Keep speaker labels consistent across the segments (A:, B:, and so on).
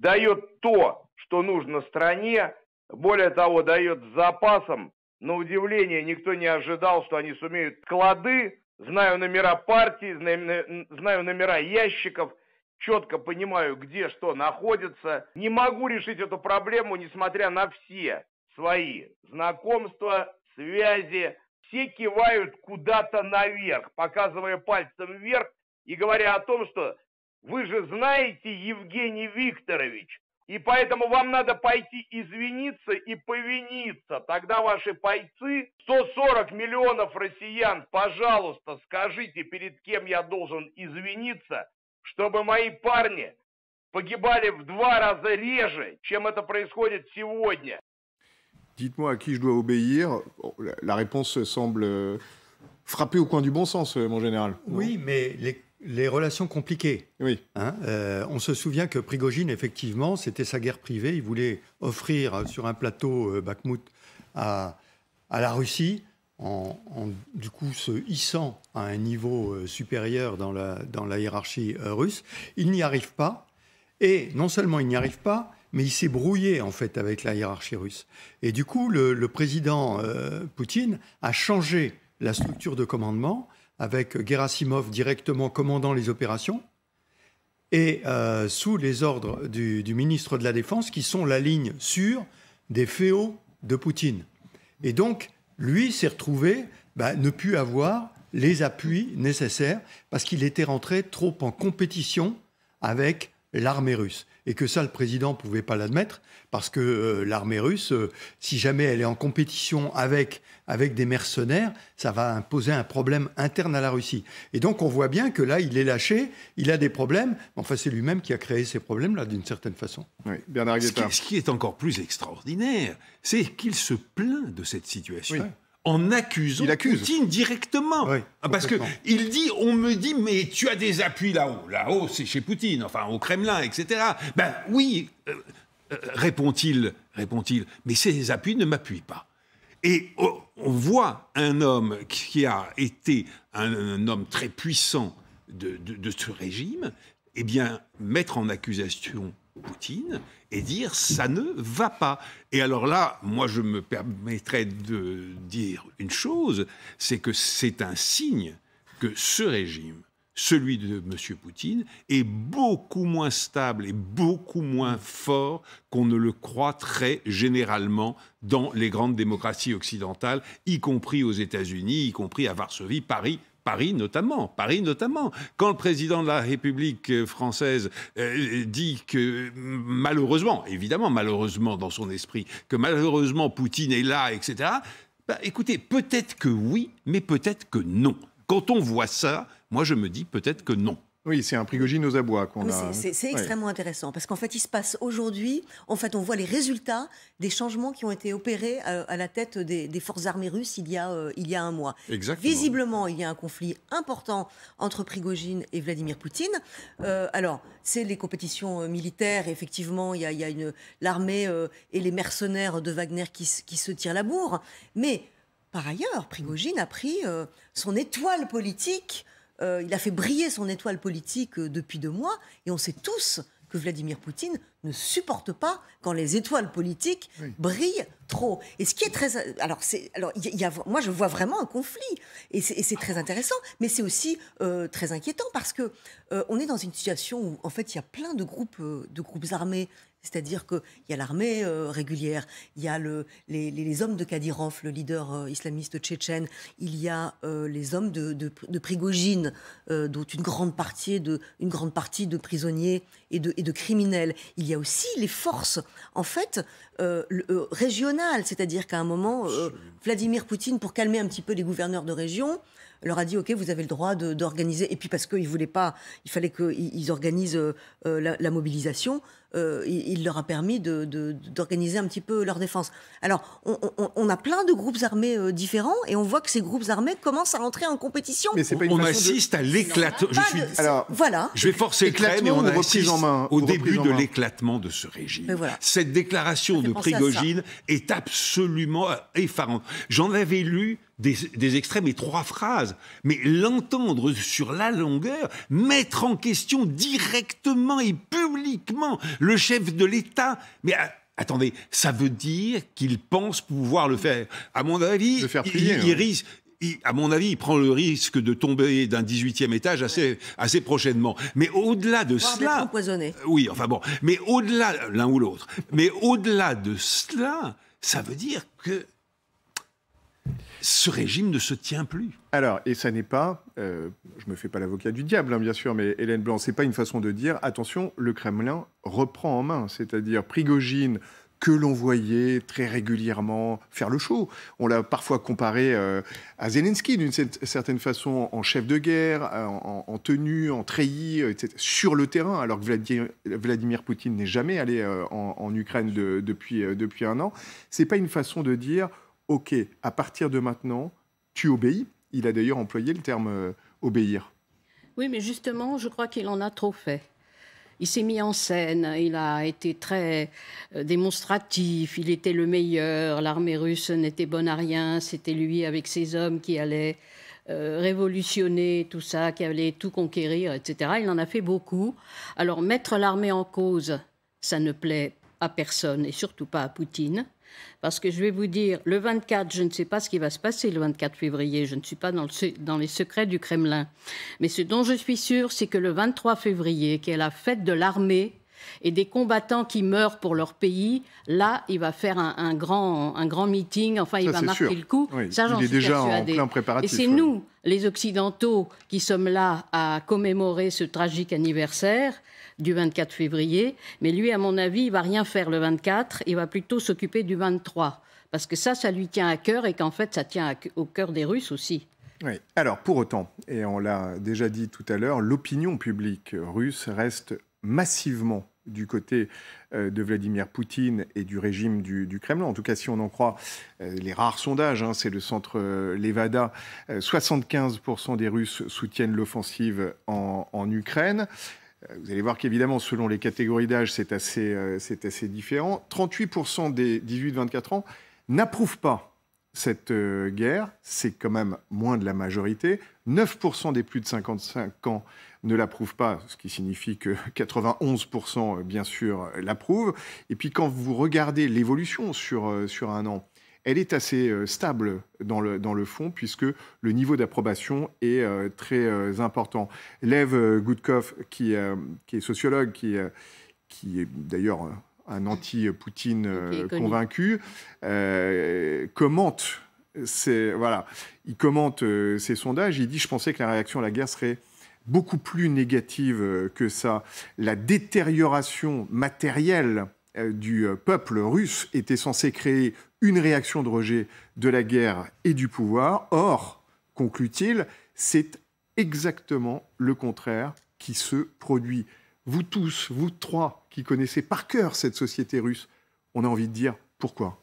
A: дает то, что нужно стране, более того, дает запасом. На удивление, никто не ожидал, что они сумеют Клады, знаю номера партий, знаю номера ящиков, четко понимаю, где что находится. Не могу решить эту проблему, несмотря на все свои знакомства, связи. Все кивают куда-то наверх, показывая пальцем вверх и говоря о том, что вы же знаете, Евгений Викторович, и поэтому вам надо пойти извиниться и повиниться. Тогда ваши пайцы, 140 миллионов россиян, пожалуйста, скажите, перед кем я должен извиниться, чтобы мои парни погибали в два раза реже, чем это происходит сегодня. Dites-moi à qui je dois obéir. La réponse semble frappée au coin du bon sens, euh, mon général.
B: Oui, mais les les relations compliquées. Oui. Hein, euh, on se souvient que Prigogine, effectivement, c'était sa guerre privée. Il voulait offrir euh, sur un plateau euh, à, la Russie, en, du coup se hissant à un niveau euh, supérieur dans la, hiérarchie russe. Il n'y arrive pas. Et non seulement il n'y arrive pas, mais il s'est brouillé en fait avec la hiérarchie russe. Et du coup, le président Poutine a changé la structure de commandement avec Gerasimov directement commandant les opérations, et euh, sous les ordres du, ministre de la Défense, qui sont la ligne sûre des féaux de Poutine. Et donc, lui s'est retrouvé bah, ne plus avoir les appuis nécessaires parce qu'il était rentré trop en compétition avec l'armée russe et que ça, le président ne pouvait pas l'admettre, parce que euh, l'armée russe, euh, si jamais elle est en compétition avec, avec des mercenaires, ça va imposer un problème interne à la Russie. Et donc on voit bien que là, il est lâché, il a des problèmes, enfin c'est lui-même qui a créé ces problèmes-là, d'une certaine façon. Oui, ce qui, est encore plus extraordinaire, c'est qu'il se plaint de cette
C: situation en accusant accuse. Poutine directement. Ah, parce que il dit, on me dit, mais tu as des appuis là-haut. Là-haut, c'est chez Poutine, enfin au Kremlin, etc. Ben oui, euh, euh, répond-il, répond-il, mais ces appuis ne m'appuient pas. Et oh, on voit un homme qui a été un, homme très puissant de, de ce régime, eh bien, mettre en accusation Poutine et dire ça ne va pas. Et alors là, moi je me permettrais de dire une chose, c'est que c'est un signe que ce régime, celui de M. Poutine, est beaucoup moins stable et beaucoup moins fort qu'on ne le croit très généralement dans les grandes démocraties occidentales, y compris aux États-Unis, y compris à Varsovie, Paris, Paris notamment, Paris notamment. Quand le président de la République euh, française euh, dit que mm, malheureusement, évidemment malheureusement dans son esprit, que malheureusement Poutine est là, etc., bah, écoutez, peut-être que oui, mais peut-être que non. Quand on voit ça, moi je
A: me dis peut-être que non. Oui, c'est un Prigogine aux abois qu'on a. C'est hein. extrêmement
D: intéressant parce qu'en fait, il se passe aujourd'hui, en fait, on voit les résultats des changements qui ont été opérés à, la tête des, forces armées russes il y a, euh, il y a un mois. Exactement. Visiblement, il y a un conflit important entre Prigogine et Vladimir Poutine. Euh, alors, c'est les compétitions euh, militaires, effectivement, il y a, une l'armée et les mercenaires de Wagner qui, qui se tirent la bourre. Mais par ailleurs, Prigogine a pris son étoile politique euh, il a fait briller son étoile politique euh, depuis deux mois. Et on sait tous que Vladimir Poutine ne supporte pas quand les étoiles politiques brillent trop. Et ce qui est très... Alors, c'est, alors moi, je vois vraiment un conflit. Et c'est, très intéressant, mais c'est aussi euh, très inquiétant parce qu'on est dans une situation où, en fait, il y a plein de groupes, de groupes armés c'est-à-dire qu'il y a l'armée euh, régulière, il y a le, les, hommes de Kadyrov, le leader euh, islamiste tchétchène, il y a euh, les hommes de, Prigogine, dont une grande, partie de, une grande partie de prisonniers et de, et de criminels. Il y a aussi les forces, en fait, régionales. C'est-à-dire qu'à un moment, Vladimir Poutine, pour calmer un petit peu les gouverneurs de région, leur a dit ok vous avez le droit d'organiser et puis parce qu'ils voulait pas il fallait qu'ils organisent la, la, mobilisation euh, il, leur a permis d'organiser un petit peu leur défense. Alors, on, a plein de groupes armés euh, différents et on voit que ces groupes armés commencent à entrer en compétition. Mais pas une on assiste
C: à l'éclatement. Je suis... voilà. Je vais forcer le mais on assiste en main, au début de l'éclatement de ce régime. Cette déclaration de Prigogine est absolument effarante. J'en avais lu des, des, extrêmes et trois phrases, mais l'entendre sur la longueur, mettre en question directement et publiquement le chef de l'État. Mais euh, attendez, ça veut dire qu'il pense pouvoir le faire. À mon avis, hein. il, à mon avis, il prend le risque de tomber d'un 18e étage assez, assez prochainement. Mais au-delà de cela. Oui, enfin bon. Mais au-delà,
A: l'un ou l'autre. Mais au-delà de
D: cela, ça veut dire que
C: ce régime ne se tient plus.
A: Alors, et ça n'est pas, euh, je ne me fais pas l'avocat du diable, hein, bien sûr, mais Hélène Blanc, ce n'est pas une façon de dire, attention, le Kremlin reprend en main, c'est-à-dire Prigogine, que l'on voyait très régulièrement faire le show. On l'a parfois comparé euh, à Zelensky d'une certaine façon, en chef de guerre, euh, en, tenue, en treillis, etc., sur le terrain, alors que Vladimir, Poutine n'est jamais allé en, Ukraine depuis, depuis un an. Ce n'est pas une façon de dire OK, à partir de maintenant, tu obéis. Il a d'ailleurs employé le terme euh, obéir.
E: Oui, mais justement, je crois qu'il en a trop fait. Il s'est mis en scène, il a été très euh, démonstratif, il était le meilleur, l'armée russe n'était bonne à rien, c'était lui avec ses hommes qui allaient euh, révolutionner tout ça, qui allait tout conquérir, etc. Il en a fait beaucoup. Alors mettre l'armée en cause, ça ne plaît à personne et surtout pas à Poutine. Parce que je vais vous dire, le 24, je ne sais pas ce qui va se passer le 24 février, je ne suis pas dans, les secrets du Kremlin. Mais ce dont je suis sûr, c'est que le 23 février, qui est la fête de l'armée, et des combattants qui meurent pour leur pays, là, il va faire un, grand, un grand meeting, enfin, il va marquer le coup. Ça, j'en suis déjà En plein préparatif, et c'est nous, les Occidentaux, qui sommes là à commémorer ce tragique anniversaire du 24 février. Mais lui, à mon avis, il va rien faire le 24, il va plutôt s'occuper du 23. Parce que ça, ça lui tient à cœur et qu'en fait, ça tient au cœur des Russes aussi.
A: Alors, pour autant, et on l'a déjà dit tout à l'heure, l'opinion publique russe reste massivement du côté euh, de Vladimir Poutine et du régime du, Kremlin. En tout cas, si on en croit euh, les rares sondages, hein, c'est le centre euh, Levada, 75% des Russes soutiennent l'offensive en, Ukraine. Vous allez voir qu'évidemment, selon les catégories d'âge, c'est assez, assez différent. 38% des 18-24 ans n'approuvent pas cette guerre, c'est quand même moins de la majorité. 9% des plus de 55 ans ne l'approuvent pas, ce qui signifie que 91% euh, bien sûr euh, l'approuvent. Et puis quand vous regardez l'évolution sur, euh, sur un an, elle est assez stable dans le, dans le fond, puisque le niveau d'approbation est très important. Lev Goudkov, qui, est sociologue, qui, qui est d'ailleurs un anti-Poutine convaincu, commente. Ces, voilà, il commente ces sondages. Il dit Je pensais que la réaction à la guerre serait beaucoup plus négative euh, que ça. La détérioration matérielle euh, du euh, peuple russe était censée créer une réaction de rejet de la guerre et du pouvoir. Or, conclut-il, c'est exactement le contraire qui se produit. Vous tous, vous trois qui connaissez par cœur cette société russe, on a envie de dire pourquoi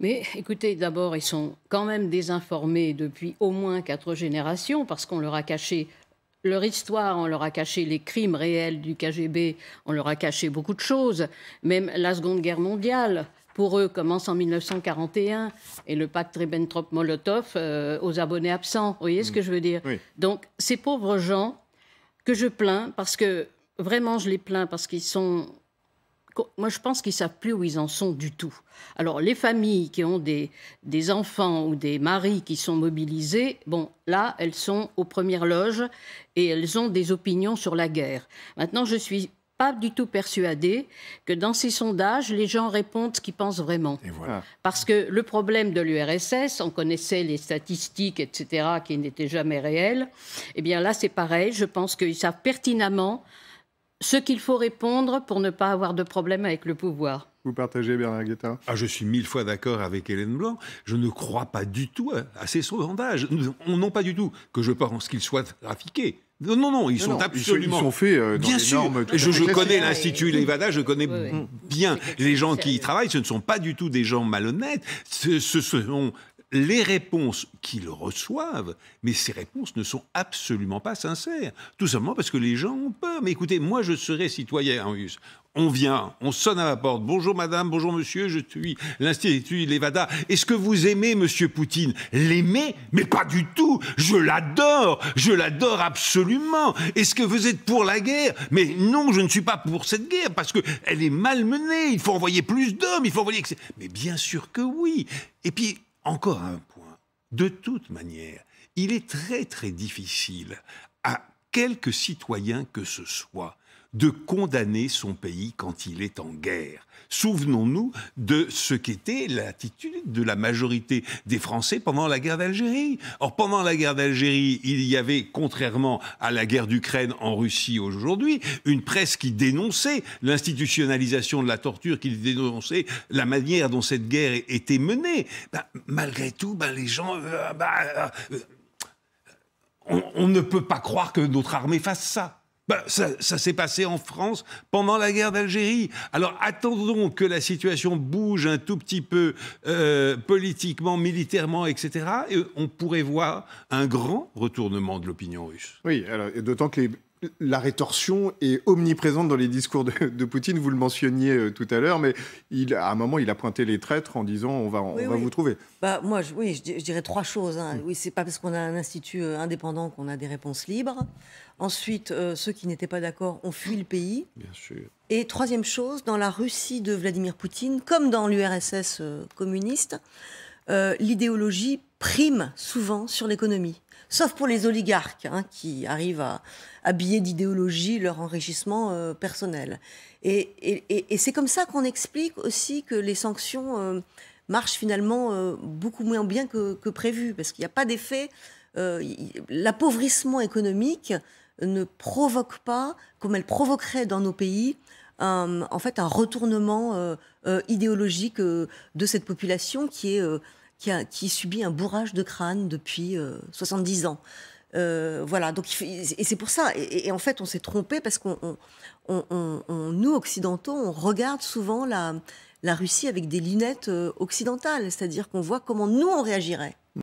E: mais écoutez, d'abord, ils sont quand même désinformés depuis au moins quatre générations parce qu'on leur a caché leur histoire, on leur a caché les crimes réels du KGB, on leur a caché beaucoup de choses, même la Seconde Guerre mondiale. Pour eux, commence en 1941 et le pacte Ribbentrop-Molotov euh, aux abonnés absents. Vous voyez ce que je veux dire Donc, ces pauvres gens que je plains, parce que vraiment je les plains, parce qu'ils sont moi, je pense qu'ils savent plus où ils en sont du tout. Alors, les familles qui ont des, des, enfants ou des maris qui sont mobilisés, bon, là, elles sont aux premières loges et elles ont des opinions sur la guerre. Maintenant, je ne suis pas du tout persuadée que dans ces sondages, les gens répondent ce qu'ils pensent vraiment. Et voilà. Ah. Parce que le problème de l'URSS, on connaissait les statistiques, etc., qui n'étaient jamais réelles. Eh bien, là, c'est pareil. Je pense qu'ils savent pertinemment ce qu'il faut répondre pour ne pas avoir de problème avec le pouvoir.
C: Vous partagez Bernard Guetta ah, Je suis mille fois d'accord avec Hélène Blanc. Je ne crois pas du tout à ces sondages. Non pas du tout que je pense qu'ils soient trafiqués. Non, non, non, ils sont absolument. Ils sont faits euh, dans bien sûr. Ah, je, connais l'Institut Levada, je connais bien les gens qui y travaillent. Ce ne sont pas du tout des gens malhonnêtes. Ce, ce sont les réponses qu'ils reçoivent, mais ces réponses ne sont absolument pas sincères. Tout simplement parce que les gens ont peur. Mais écoutez, moi je serai citoyen en russe. On vient, on sonne à la porte. Bonjour madame, bonjour monsieur, je suis l'Institut Levada. Est-ce que vous aimez monsieur Poutine L'aimer Mais pas du tout Je l'adore Je l'adore absolument Est-ce que vous êtes pour la guerre Mais non, je ne suis pas pour cette guerre parce qu'elle est mal menée. Il faut envoyer plus d'hommes, il faut envoyer. Mais bien sûr que oui Et puis, encore un point. De toute manière, il est très très difficile à quelque citoyen que ce soit de condamner son pays quand il est en guerre. Souvenons-nous de ce qu'était l'attitude de la majorité des Français pendant la guerre d'Algérie. Or, pendant la guerre d'Algérie, il y avait, contrairement à la guerre d'Ukraine en Russie aujourd'hui, une presse qui dénonçait l'institutionnalisation de la torture, qui dénonçait la manière dont cette guerre était menée. Ben, malgré tout, ben, les gens... Euh, ben, euh, on ne peut pas croire que notre armée fasse ça. Bah, ça, s'est passé en France pendant la guerre d'Algérie. Alors attendons que la situation bouge un tout petit peu euh, politiquement, militairement, etc. Et on pourrait voir un grand retournement de l'opinion russe.
A: Oui, d'autant que les la rétorsion est omniprésente dans les discours de, Poutine. Vous le mentionniez euh, tout à l'heure, mais à un moment, il a pointé les traîtres en disant on va, on va vous trouver.
D: Bah, moi, je, oui, je, dirais trois choses. Hein. Mm. Oui, c'est pas parce qu'on a un institut euh, indépendant qu'on a des réponses libres. Ensuite, euh, ceux qui n'étaient pas d'accord ont fui le pays. Bien sûr. Et troisième chose, dans la Russie de Vladimir Poutine, comme dans l'URSS communiste, l'idéologie prime souvent sur l'économie. Sauf pour les oligarques hein, qui arrivent à habiller d'idéologie leur enrichissement euh, personnel. Et, c'est comme ça qu'on explique aussi que les sanctions euh, marchent finalement euh, beaucoup moins bien que, prévu, parce qu'il n'y a pas d'effet. L'appauvrissement économique ne provoque pas, comme elle provoquerait dans nos pays, en fait un retournement idéologique de cette population qui est qui, subit un bourrage de crâne depuis 70 euh, ans. Euh, voilà, donc et c'est pour ça. Et, en fait, on s'est trompé parce qu'on, on, nous occidentaux, on regarde souvent la, la Russie avec des lunettes euh, occidentales, c'est-à-dire qu'on voit comment nous on réagirait.